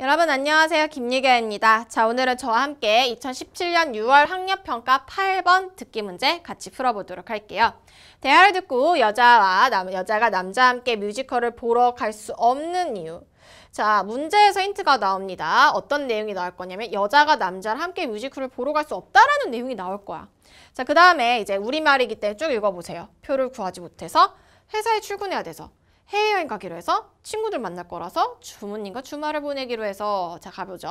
여러분 안녕하세요. 김예경입니다. 자, 오늘은 저와 함께 2017년 6월 학력평가 8번 듣기 문제 같이 풀어보도록 할게요. 대화를 듣고 여자와 남, 여자가 남자와 함께 뮤지컬을 보러 갈 수 없는 이유. 자, 문제에서 힌트가 나옵니다. 어떤 내용이 나올 거냐면 여자가 남자를 함께 뮤지컬을 보러 갈 수 없다라는 내용이 나올 거야. 자, 그 다음에 이제 우리말이기 때문에 쭉 읽어보세요. 표를 구하지 못해서 회사에 출근해야 돼서 해외여행 가기로 해서 친구들 만날 거라서 주부님과 주말을 보내기로 해서 자 가보죠.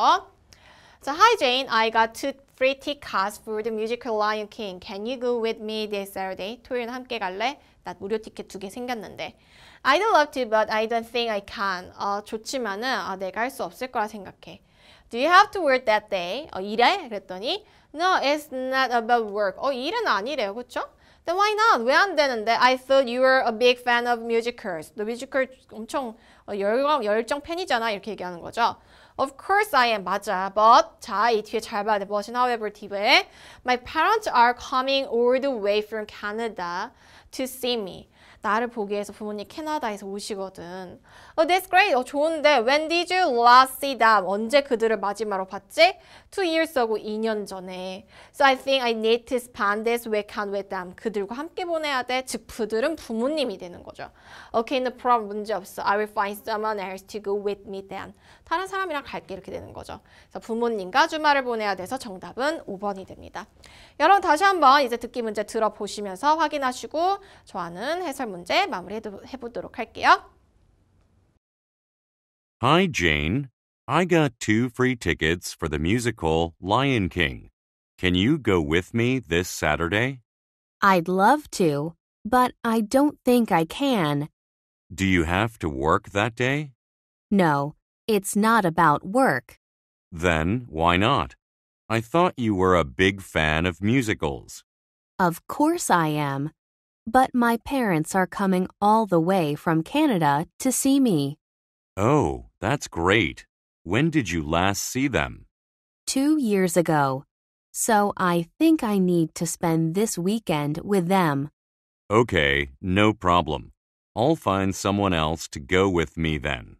자, hi Jane, I got two free tickets for the musical Lion King. Can you go with me this Saturday? 토요일 함께 갈래? 나 무료 티켓 두 개 생겼는데. I'd love to, but I don't think I can. 어, 좋지만은 아, 내가 할 수 없을 거라 생각해. Do you have to work that day? 어, 일해? 그랬더니 No, it's not about work. 어, 일은 아니래요. 그쵸? 그렇죠? Then why not? 왜 안 되는데? I thought you were a big fan of musicals. 너 뮤지컬 엄청 열광, 열정 팬이잖아. 이렇게 얘기하는 거죠. Of course I am. 맞아. But 자, 이 뒤에 잘 봐야 돼. But은 however 뒤에 My parents are coming all the way from Canada to see me. 나를 보기 위해서 부모님 캐나다에서 오시거든. Oh, that's great. 어, 좋은데 when did you last see them? 언제 그들을 마지막으로 봤지? Two years ago, 2년 전에. So I think I need to spend this weekend with them. 그들과 함께 보내야 돼. 즉, 그들은 부모님이 되는 거죠. Okay, no problem. 문제 없어. I will find someone else to go with me then. 다른 사람이랑 갈게 이렇게 되는 거죠. 그래서 부모님과 주말을 보내야 돼서 정답은 5번이 됩니다. 여러분 다시 한번 이제 듣기 문제 들어보시면서 확인하시고 저와는 해설 문제 마무리해보도록 할게요. Hi Jane, I got two free tickets for the musical Lion King. Can you go with me this Saturday? I'd love to, but I don't think I can. Do you have to work that day? No, It's not about work. Then why not? I thought you were a big fan of musicals. Of course I am. But my parents are coming all the way from Canada to see me. Oh, that's great. When did you last see them? Two years ago. So I think I need to spend this weekend with them. Okay, no problem. I'll find someone else to go with me then.